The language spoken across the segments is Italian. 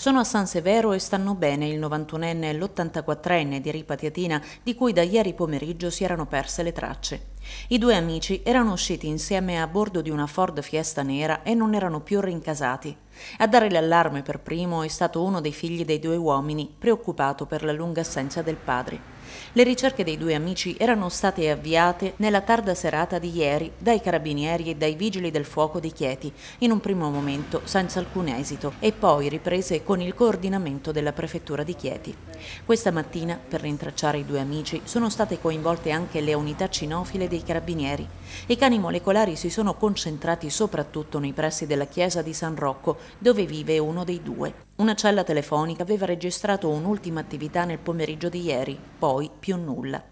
Sono a San Severo e stanno bene il 91enne e l'84enne di Ripatiatina di cui da ieri pomeriggio si erano perse le tracce. I due amici erano usciti insieme a bordo di una Ford Fiesta nera e non erano più rincasati. A dare l'allarme per primo è stato uno dei figli dei due uomini, preoccupato per la lunga assenza del padre. Le ricerche dei due amici erano state avviate nella tarda serata di ieri dai carabinieri e dai vigili del fuoco di Chieti, in un primo momento senza alcun esito, e poi riprese con il coordinamento della prefettura di Chieti. Questa mattina, per rintracciare i due amici, sono state coinvolte anche le unità cinofile dei dei carabinieri. I cani molecolari si sono concentrati soprattutto nei pressi della chiesa di San Rocco, dove vive uno dei due. Una cella telefonica aveva registrato un'ultima attività nel pomeriggio di ieri, poi più nulla.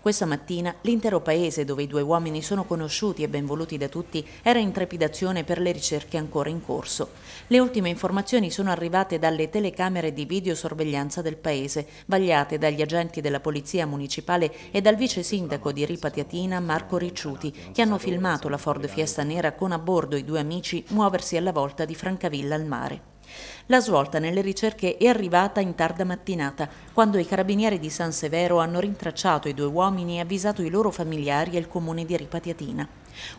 Questa mattina l'intero paese dove i due uomini sono conosciuti e benvoluti da tutti era in trepidazione per le ricerche ancora in corso. Le ultime informazioni sono arrivate dalle telecamere di videosorveglianza del paese, vagliate dagli agenti della Polizia Municipale e dal vice sindaco di Ripatiatina Marco Ricciuti, che hanno filmato la Ford Fiesta Nera con a bordo i due amici muoversi alla volta di Francavilla al mare. La svolta nelle ricerche è arrivata in tarda mattinata, quando i carabinieri di San Severo hanno rintracciato i due uomini e avvisato i loro familiari e il comune di Ripatiatina.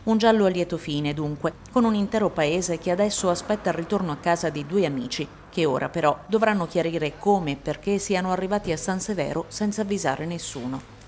Un giallo a lieto fine, dunque, con un intero paese che adesso aspetta il ritorno a casa di due amici, che ora però dovranno chiarire come e perché siano arrivati a San Severo senza avvisare nessuno.